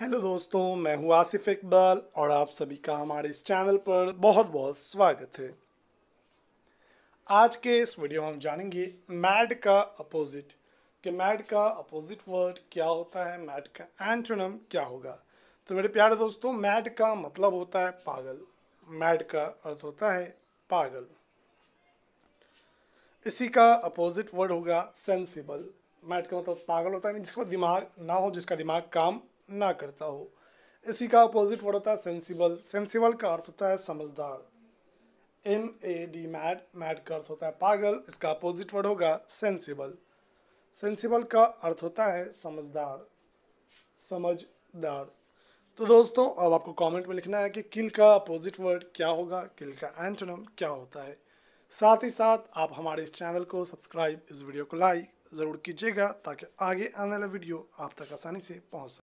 hello दोस्तों मैं हूं आसिफ इकबाल और आप सभी का हमारे इस चैनल पर बहुत बहुत स्वागत है आज के इस वीडियो में हम जानेंगे मैड का अपोजिट कि मैड का अपोजिट वर्ड क्या होता है मैड का एंटोनम क्या होगा तो मेरे प्यारे दोस्तों मैड का मतलब होता है पागल मैड का अर्थ होता है पागल इसी का अपोजिट वर्ड होगा सेंसिबल मैड का मतलब पागल होता है जिसका दिमाग ना हो जिसका दिमाग काम ना करता हो इसी का अपोजिट वर्ड होता है सेंसिबल सेंसिबल का अर्थ होता है समझदार M A D mad mad का अर्थ होता है पागल इसका अपोजिट वर्ड होगा सेंसिबल सेंसिबल का अर्थ होता है समझदार समझदार तो दोस्तों अब आपको कमेंट में लिखना है कि किल का अपोजिट वर्ड क्या होगा किल का एंटोनम क्या होता है साथ ही साथ आप हमारे इस चैनल को सब्सक्राइब इस वीडियो को लाइक ज़रूर कीजिएगा ताकि आगे आने वाला वीडियो आप तक आसानी से पहुंच सके